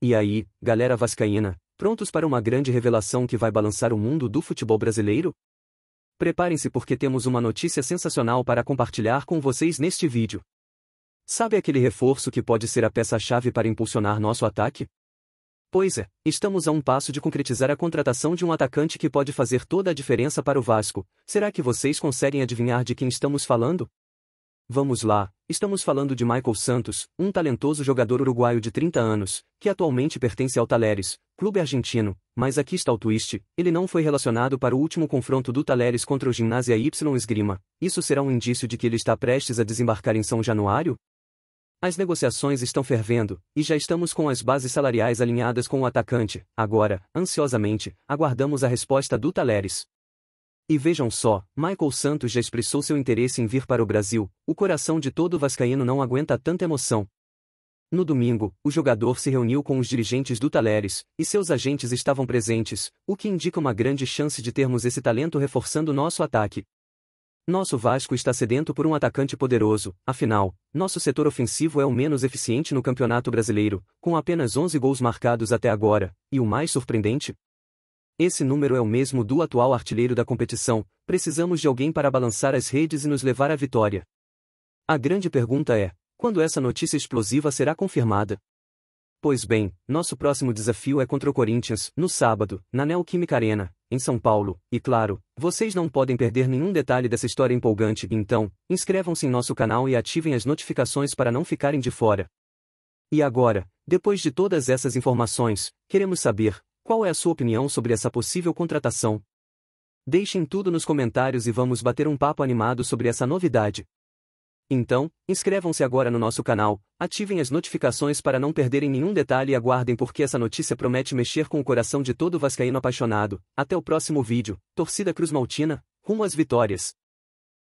E aí, galera vascaína, prontos para uma grande revelação que vai balançar o mundo do futebol brasileiro? Preparem-se porque temos uma notícia sensacional para compartilhar com vocês neste vídeo. Sabe aquele reforço que pode ser a peça-chave para impulsionar nosso ataque? Pois é, estamos a um passo de concretizar a contratação de um atacante que pode fazer toda a diferença para o Vasco. Será que vocês conseguem adivinhar de quem estamos falando? Vamos lá, estamos falando de Michael Santos, um talentoso jogador uruguaio de 30 anos, que atualmente pertence ao Taleres, clube argentino, mas aqui está o twist, ele não foi relacionado para o último confronto do Taleres contra o Gimnasia Y Esgrima, isso será um indício de que ele está prestes a desembarcar em São Januário? As negociações estão fervendo, e já estamos com as bases salariais alinhadas com o atacante, agora, ansiosamente, aguardamos a resposta do Taleres. E vejam só, Michael Santos já expressou seu interesse em vir para o Brasil, o coração de todo vascaíno não aguenta tanta emoção. No domingo, o jogador se reuniu com os dirigentes do Taleres, e seus agentes estavam presentes, o que indica uma grande chance de termos esse talento reforçando nosso ataque. Nosso Vasco está sedento por um atacante poderoso, afinal, nosso setor ofensivo é o menos eficiente no Campeonato Brasileiro, com apenas 11 gols marcados até agora, e o mais surpreendente, esse número é o mesmo do atual artilheiro da competição, precisamos de alguém para balançar as redes e nos levar à vitória. A grande pergunta é: quando essa notícia explosiva será confirmada? Pois bem, nosso próximo desafio é contra o Corinthians, no sábado, na Neoquímica Arena, em São Paulo, e claro, vocês não podem perder nenhum detalhe dessa história empolgante, então, inscrevam-se em nosso canal e ativem as notificações para não ficarem de fora. E agora, depois de todas essas informações, queremos saber qual é a sua opinião sobre essa possível contratação? Deixem tudo nos comentários e vamos bater um papo animado sobre essa novidade. Então, inscrevam-se agora no nosso canal, ativem as notificações para não perderem nenhum detalhe e aguardem porque essa notícia promete mexer com o coração de todo vascaíno apaixonado. Até o próximo vídeo, torcida Cruz Maltina, rumo às vitórias!